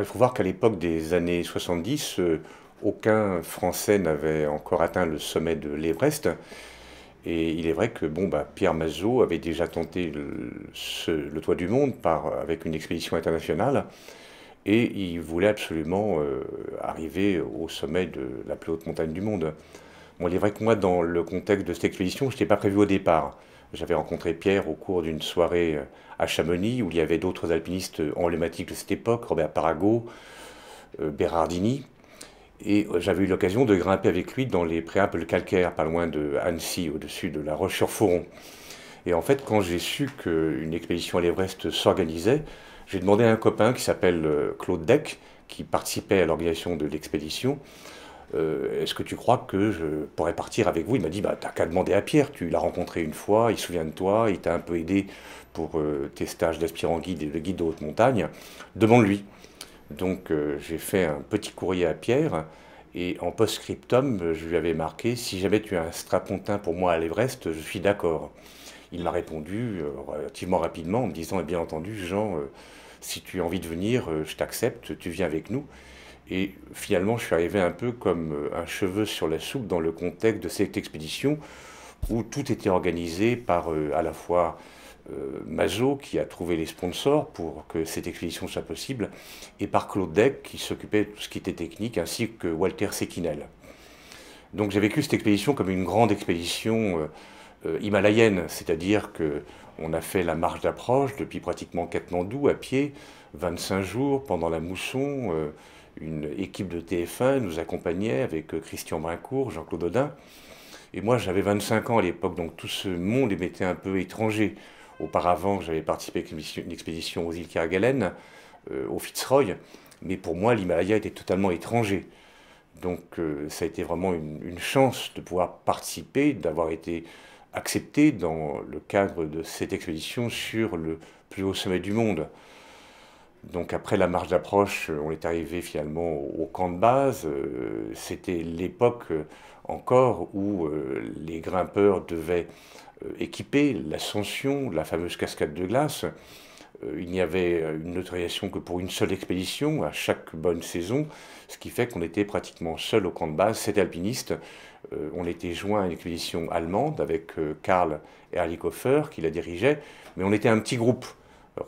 il faut voir qu'à l'époque des années 70, euh, aucun Français n'avait encore atteint le sommet de l'Everest. Et il est vrai que bon, bah, Pierre Mazot avait déjà tenté le, toit du monde par, avec une expédition internationale. Et il voulait absolument euh, arriver au sommet de la plus haute montagne du monde. il est vrai que moi, dans le contexte de cette expédition, je n'étais pas prévu au départ. J'avais rencontré Pierre au cours d'une soirée euh, à Chamonix où il y avait d'autres alpinistes emblématiques de cette époque, Robert Parago, euh, Berardini. Et euh, j'avais eu l'occasion de grimper avec lui dans les préalpes calcaires, pas loin de Annecy, au-dessus de la Roche-sur-Foron. Et en fait, quand j'ai su qu'une expédition à l'Everest s'organisait, j'ai demandé à un copain qui s'appelle Claude Deck, qui participait à l'organisation de l'expédition, euh, est-ce que tu crois que je pourrais partir avec vous Il m'a dit Bah, t'as qu'à demander à Pierre, tu l'as rencontré une fois, il se souvient de toi, il t'a un peu aidé pour euh, tes stages d'aspirant guide et de guide de haute montagne, demande-lui. Donc euh, j'ai fait un petit courrier à Pierre et en post-scriptum, je lui avais marqué Si jamais tu as un strapontin pour moi à l'Everest, je suis d'accord. Il m'a répondu relativement rapidement en me disant eh Bien entendu, Jean, si tu as envie de venir, je t'accepte, tu viens avec nous. Et finalement, je suis arrivé un peu comme euh, un cheveu sur la soupe dans le contexte de cette expédition où tout était organisé par euh, à la fois euh, Mazo qui a trouvé les sponsors pour que cette expédition soit possible et par Claude Deck qui s'occupait de tout ce qui était technique ainsi que Walter Sequinel. Donc j'ai vécu cette expédition comme une grande expédition himalayenne, c'est-à-dire que on a fait la marche d'approche depuis pratiquement Katmandou à pied, 25 jours pendant la mousson une équipe de TF1 nous accompagnait avec euh, Christian Brincourt, Jean-Claude Audin. Et moi, j'avais 25 ans à l'époque, donc tout ce monde m'était un peu étranger. Auparavant, j'avais participé à une expédition aux îles Kerguelen, au euh, au Fitzroy, mais pour moi, l'Himalaya était totalement étranger. Donc, euh, ça a été vraiment une chance de pouvoir participer, d'avoir été accepté dans le cadre de cette expédition sur le plus haut sommet du monde. Donc après la marche d'approche, euh, on est arrivé finalement au camp de base. Euh, c'était l'époque euh, encore où les grimpeurs devaient équiper l'ascension, de la fameuse cascade de glace. Il n'y avait une notoriation que pour une seule expédition à chaque bonne saison, ce qui fait qu'on était pratiquement seul au camp de base, sept alpinistes. On était joint à une expédition allemande avec Karl Erlichhofer qui la dirigeait, mais on était un petit groupe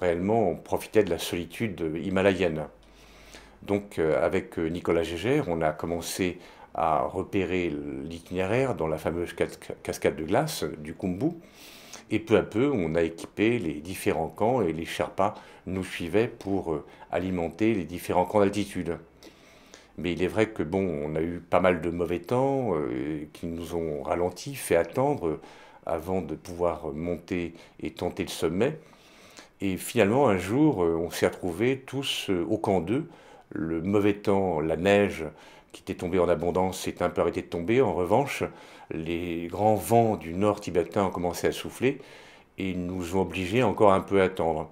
réellement on profitait de la solitude himalayenne. Donc euh, avec euh, Nicolas Gégère, on a commencé à repérer l'itinéraire dans la fameuse cascade de glace euh, du Kumbu. Et peu à peu, on a équipé les différents camps et les Sherpas nous suivaient pour alimenter les différents camps d'altitude. Mais il est vrai que bon, on a eu pas mal de mauvais temps qui nous ont ralenti, fait attendre avant de pouvoir monter et tenter le sommet. Et finalement, un jour, euh, on s'est retrouvés tous euh, au camp 2. Le mauvais temps, la neige qui était tombée en abondance s'est un peu arrêtée de tomber. En revanche, les grands vents du nord tibétain ont commencé à souffler et nous ont obligés encore un peu à attendre.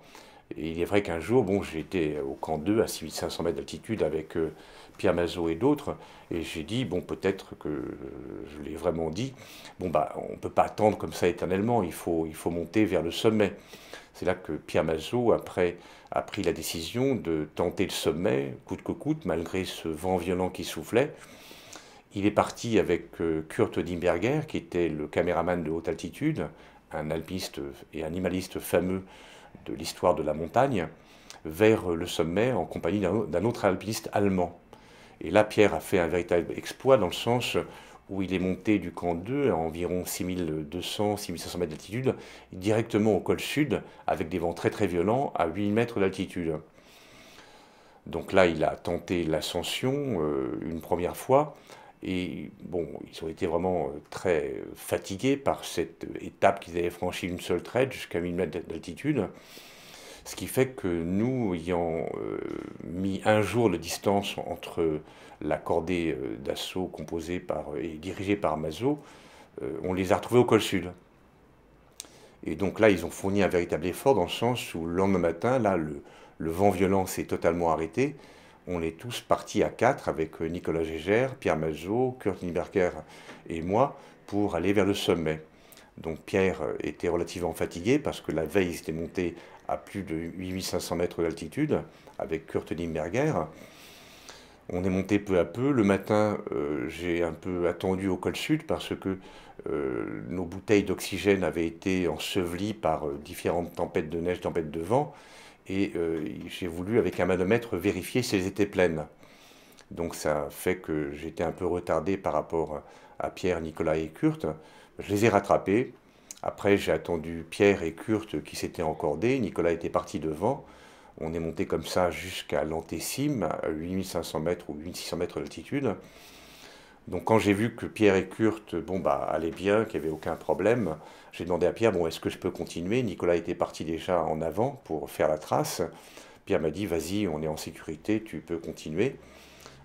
il est vrai qu'un jour, bon, j'étais au camp 2, à 6500 mètres d'altitude, avec euh, Pierre Mazot et d'autres. Et j'ai dit, bon, peut-être que euh, je l'ai vraiment dit, bon, bah, on ne peut pas attendre comme ça éternellement, il faut, il faut monter vers le sommet. C'est là que Pierre Mazot, après, a pris la décision de tenter le sommet, coûte que coûte, malgré ce vent violent qui soufflait. Il est parti avec euh, Kurt Dimberger, qui était le caméraman de haute altitude, un alpiste et animaliste fameux de l'histoire de la montagne, vers le sommet en compagnie d'un autre alpiniste allemand, et là, Pierre a fait un véritable exploit dans le sens où il est monté du camp 2 à environ 6200, 6500 mètres d'altitude, directement au col sud, avec des vents très très violents à 8 mètres d'altitude. Donc là, il a tenté l'ascension euh, une première fois, et bon, ils ont été vraiment euh, très fatigués par cette étape qu'ils avaient franchie une seule traite jusqu'à 1000 mètres d'altitude. Ce qui fait que nous, ayant euh, mis un jour de distance entre la cordée euh, d'assaut composée par, euh, et dirigée par Mazot, on les a retrouvés au col sud. Et donc là, ils ont fourni un véritable effort dans le sens où le lendemain matin, là, le, vent violent s'est totalement arrêté. On est tous partis à quatre avec Nicolas Gégère, Pierre Mazot, Kurt Nieberger et moi pour aller vers le sommet. Donc Pierre était relativement fatigué parce que la veille, il s'était monté à plus de 8500 mètres d'altitude avec Kurt Limberger. On est monté peu à peu. Le matin, euh, j'ai un peu attendu au col sud parce que euh, nos bouteilles d'oxygène avaient été ensevelies par euh, différentes tempêtes de neige, tempêtes de vent. Et j'ai voulu, avec un manomètre, vérifier si elles étaient pleines. Donc ça fait que j'étais un peu retardé par rapport à Pierre, Nicolas et Kurt. Je les ai rattrapés. Après, j'ai attendu Pierre et Kurt qui s'étaient encordés. Nicolas était parti devant. On est monté comme ça jusqu'à l'antécime, à 8500 mètres ou 8600 mètres d'altitude. Donc quand j'ai vu que Pierre et Kurt bon, bah, allaient bien, qu'il n'y avait aucun problème, j'ai demandé à Pierre, bon, est-ce que je peux continuer Nicolas était parti déjà en avant pour faire la trace. Pierre m'a dit, vas-y, on est en sécurité, tu peux continuer.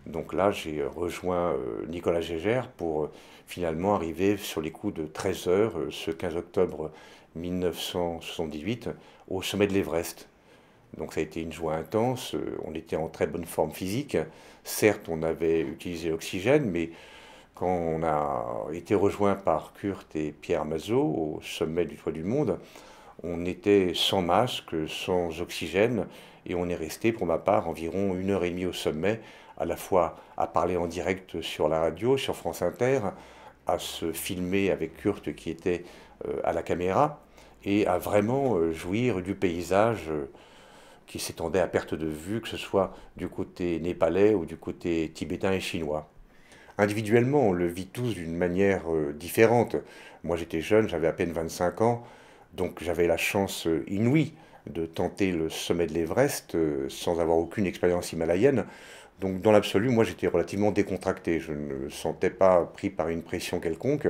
Donc là, j'ai rejoint euh, Nicolas Gégère pour finalement arrivé sur les coups de 13 heures, euh, ce 15 octobre 1978, au sommet de l'Everest. Donc ça a été une joie intense, euh, on était en très bonne forme physique. Certes, on avait utilisé l'oxygène, mais quand on a été rejoint par Kurt et Pierre Mazot au sommet du Toit du Monde, on était sans masque, sans oxygène, et on est resté, pour ma part, environ une heure et demie au sommet, à la fois à parler en direct sur la radio, sur France Inter, à se filmer avec Kurt qui était euh, à la caméra et à vraiment euh, jouir du paysage euh, qui s'étendait à perte de vue, que ce soit du côté népalais ou du côté tibétain et chinois. Individuellement, on le vit tous d'une manière différente. Moi j'étais jeune, j'avais à peine 25 ans, donc j'avais la chance inouïe de tenter le sommet de l'Everest sans avoir aucune expérience himalayenne. Donc dans l'absolu, moi j'étais relativement décontracté, je ne me sentais pas pris par une pression quelconque.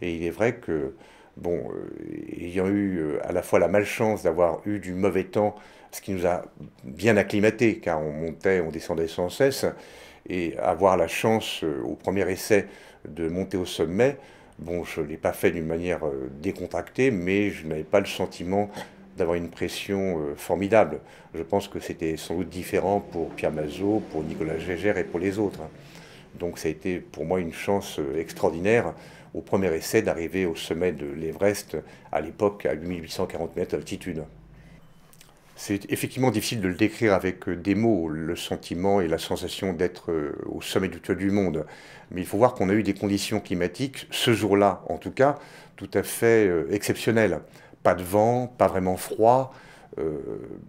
Et il est vrai que, bon, euh, ayant eu euh, à la fois la malchance d'avoir eu du mauvais temps, ce qui nous a bien acclimaté, car on montait, on descendait sans cesse, et avoir la chance euh, au premier essai de monter au sommet, bon, je ne l'ai pas fait d'une manière décontractée, mais je n'avais pas le sentiment d'avoir une pression euh, formidable. Je pense que c'était sans doute différent pour Pierre Mazot, pour Nicolas Gégère et pour les autres. Hein. Donc ça a été pour moi une chance euh, extraordinaire au premier essai d'arriver au sommet de l'Everest, à l'époque à 8840 mètres d'altitude. C'est effectivement difficile de le décrire avec euh, des mots, le sentiment et la sensation d'être au sommet du toit du monde. Mais il faut voir qu'on a eu des conditions climatiques, ce jour-là en tout cas, tout à fait exceptionnelles. Pas de vent, pas vraiment froid. Euh,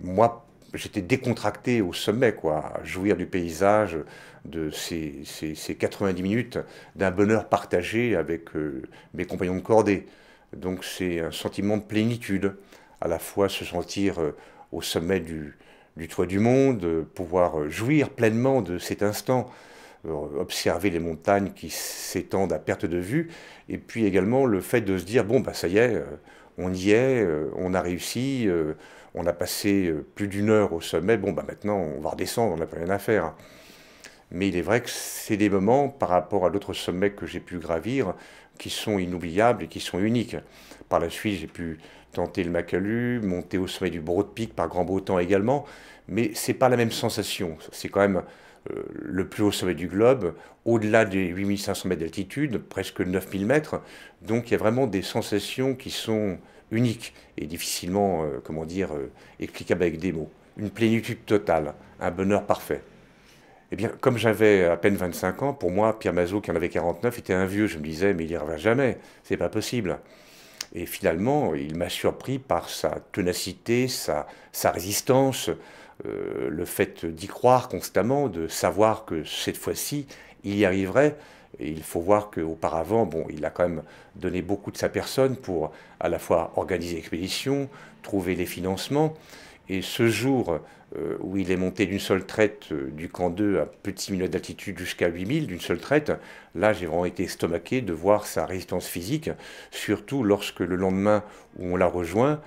moi, j'étais décontracté au sommet, quoi, à jouir du paysage, de ces, ces, 90 minutes d'un bonheur partagé avec euh, mes compagnons de cordée. Donc c'est un sentiment de plénitude, à la fois se sentir euh, au sommet du, du, toit du monde, pouvoir jouir pleinement de cet instant, observer les montagnes qui s'étendent à perte de vue, et puis également le fait de se dire, bon, bah ça y est, on y est, euh, on a réussi, euh, on a passé euh, plus d'une heure au sommet, bon, bah maintenant on va redescendre, on n'a plus rien à faire. Mais il est vrai que c'est des moments, par rapport à d'autres sommets que j'ai pu gravir, qui sont inoubliables et qui sont uniques. Par la suite, j'ai pu tenter le Macalu, monter au sommet du Broad pic par grand beau également, mais c'est pas la même sensation. C'est quand même euh, le plus haut sommet du globe, au-delà des 8500 mètres d'altitude, presque 9000 mètres. Donc il y a vraiment des sensations qui sont uniques et difficilement, euh, comment dire, euh, explicables avec des mots. Une plénitude totale, un bonheur parfait. Eh bien, comme j'avais à peine 25 ans, pour moi, Pierre Mazot, qui en avait 49, était un vieux. Je me disais, mais il n'y revient jamais, c'est pas possible. Et finalement, il m'a surpris par sa ténacité, sa résistance, euh, le fait d'y croire constamment, de savoir que cette fois-ci, il y arriverait. il faut voir qu'auparavant, bon, il a quand même donné beaucoup de sa personne pour à la fois organiser l'expédition, trouver les financements. Et ce jour euh, où il est monté d'une seule traite euh, du camp 2 à petit milieu d'altitude jusqu'à 8000, d'une seule traite, là j'ai vraiment été estomaqué de voir sa résistance physique, surtout lorsque le lendemain où on l'a rejoint,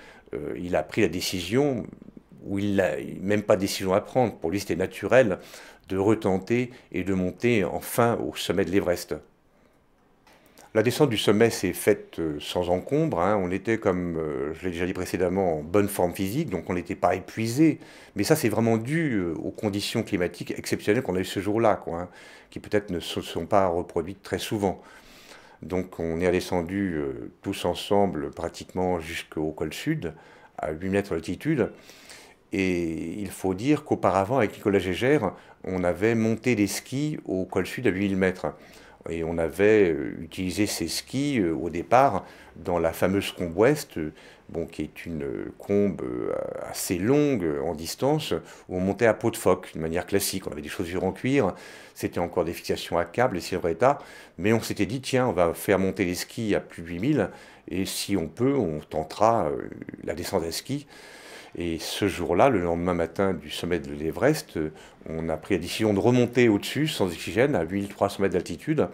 il a pris la décision où il n'a même pas décision à prendre. Pour lui, c'était naturel de retenter et de monter enfin au sommet de l'Everest. La descente du sommet s'est faite euh, sans encombre. Hein. On était, comme euh, je l'ai déjà dit précédemment, en bonne forme physique, donc on n'était pas épuisé. Mais ça, c'est vraiment dû euh, aux conditions climatiques exceptionnelles qu'on a eues ce jour-là, hein, qui peut-être ne se sont pas reproduites très souvent. Donc on est descendu tous ensemble pratiquement jusqu'au col sud, à 8 mètres d'altitude. Et il faut dire qu'auparavant, avec Nicolas Gégère, on avait monté des skis au col sud à 8000 mètres. Et on avait euh, utilisé ces skis euh, au départ dans la fameuse combe ouest, euh, bon, qui est une combe assez longue en distance, où on montait à peau de phoque, de manière classique. On avait des chaussures en cuir, c'était encore des fixations à câble et c'est état. mais on s'était dit, tiens, on va faire monter les skis à plus de 8000, et si on peut, on tentera la descente à ski. Et ce jour-là, le lendemain matin du sommet de l'Everest, euh, on a pris la décision de remonter au-dessus, sans oxygène, à 8300 mètres d'altitude,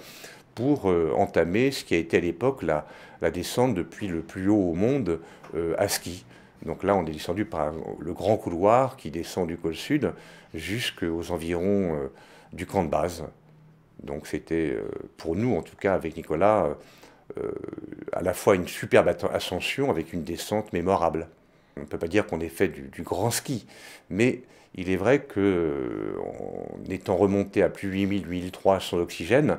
pour euh, entamer ce qui a été à l'époque la, la, descente depuis le plus haut au monde euh, à ski. Donc là, on est descendu par le grand couloir qui descend du col sud jusqu'aux environs du camp de base. Donc c'était pour nous, en tout cas avec Nicolas, à la fois une superbe ascension avec une descente mémorable on ne peut pas dire qu'on ait fait du, grand ski, mais il est vrai que euh, en étant remonté à plus 8000, 8003 sans oxygène,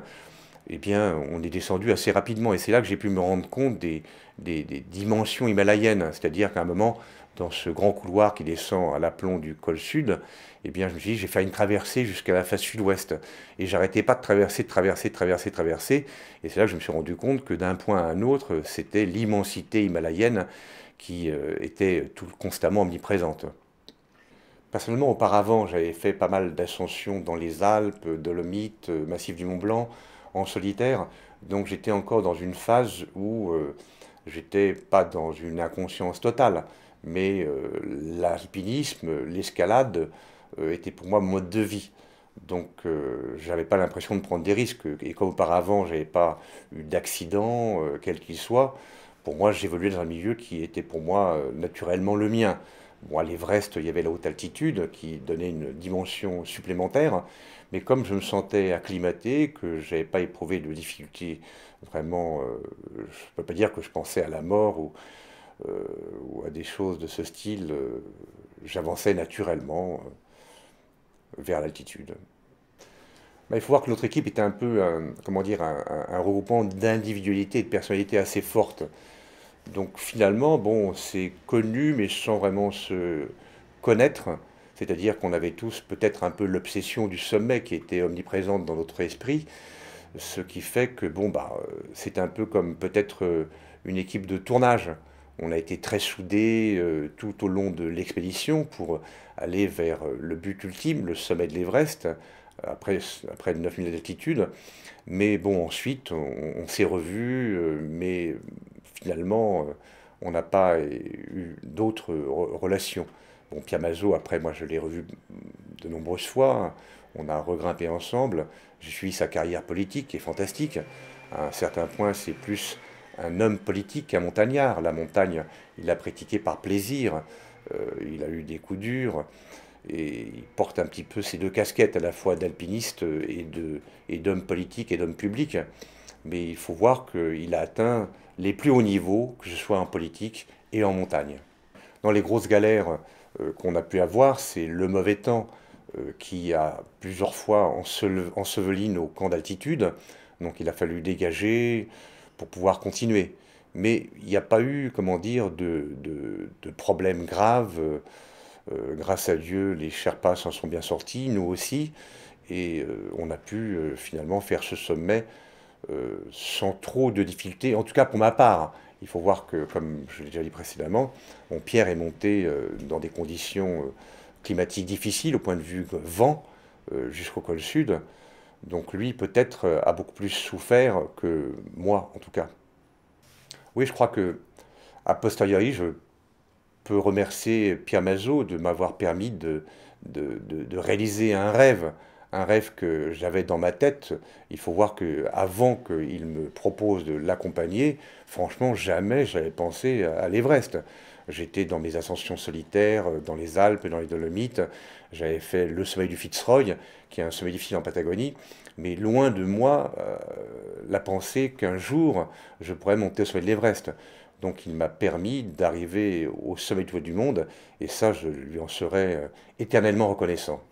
bien, on est descendu assez rapidement. Et c'est là que j'ai pu me rendre compte des, dimensions himalayennes. C'est-à-dire qu'à un moment, dans ce grand couloir qui descend à l'aplomb du col sud, eh bien, je me suis dit, j'ai fait une traversée jusqu'à la face sud-ouest. Et j'arrêtais pas de traverser, de traverser, de traverser, de traverser. Et c'est là que je me suis rendu compte que d'un point à un autre, c'était l'immensité himalayenne qui euh, était tout, constamment omniprésente. Personnellement, auparavant, j'avais fait pas mal d'ascensions dans les Alpes, Dolomites, euh, Massif du Mont Blanc, en solitaire. Donc j'étais encore dans une phase où euh, j'étais pas dans une inconscience totale, mais l'alpinisme, l'escalade, était pour moi mode de vie. Donc j'avais pas l'impression de prendre des risques. Et comme auparavant, j'avais pas eu d'accident, quel qu'il soit, pour moi, j'évoluais dans un milieu qui était pour moi euh, naturellement le mien. Bon, à l'Everest, il y avait la haute altitude qui donnait une dimension supplémentaire, mais comme je me sentais acclimaté, que je n'avais pas éprouvé de difficultés, vraiment, euh, je ne peux pas dire que je pensais à la mort ou, euh, à des choses de ce style, j'avançais naturellement vers l'altitude. Bah, il faut voir que notre équipe était un peu, comment dire, un, regroupement d'individualités et de personnalités assez fortes. Donc finalement, bon, c'est connu, mais sans vraiment se connaître. C'est-à-dire qu'on avait tous peut-être un peu l'obsession du sommet qui était omniprésente dans notre esprit, ce qui fait que bon bah c'est un peu comme peut-être euh, une équipe de tournage. On a été très soudés euh, tout au long de l'expédition pour aller vers euh, le but ultime, le sommet de l'Everest après, après 9000 d'altitude. Mais bon, ensuite, on, s'est revus, euh, mais finalement, euh, on n'a pas eu d'autres relations. Bon, Piamazzo, après, moi, je l'ai revu de nombreuses fois. On a regrimpé ensemble. J'ai suivi sa carrière politique, qui est fantastique. À un certain point, c'est plus un homme politique qu'un montagnard. La montagne, il l'a pratiquée par plaisir. Euh, il a eu des coups durs et il porte un petit peu ces deux casquettes, à la fois d'alpiniste et d'homme politique et d'homme public. Mais il faut voir qu'il a atteint les plus hauts niveaux, que ce soit en politique et en montagne. Dans les grosses galères euh, qu'on a pu avoir, c'est le mauvais temps euh, qui a plusieurs fois enseveli nos camps d'altitude. Donc il a fallu dégager pour pouvoir continuer. Mais il n'y a pas eu, comment dire, de, de, de euh, euh, grâce à Dieu, les Sherpas s'en sont bien sortis, nous aussi, et euh, on a pu euh, finalement faire ce sommet sans trop de difficultés, en tout cas pour ma part. Il faut voir que, comme je l'ai déjà dit précédemment, mon pierre est monté dans des conditions climatiques difficiles au point de vue vent jusqu'au col sud. Donc lui, peut-être, a beaucoup plus souffert que moi, en tout cas. Oui, je crois que, a posteriori, je remercier Pierre Mazot de m'avoir permis de, réaliser un rêve, un rêve que j'avais dans ma tête. Il faut voir que avant qu'il me propose de l'accompagner, franchement, jamais j'avais pensé à, l'Everest. J'étais dans mes ascensions solitaires, euh, dans les Alpes, dans les Dolomites. J'avais fait le sommet du Fitzroy, qui est un sommet difficile en Patagonie. Mais loin de moi euh, la pensée qu'un jour, je pourrais monter au sommet de l'Everest. Donc il m'a permis d'arriver au sommet du monde, et ça, je lui en serai euh, éternellement reconnaissant.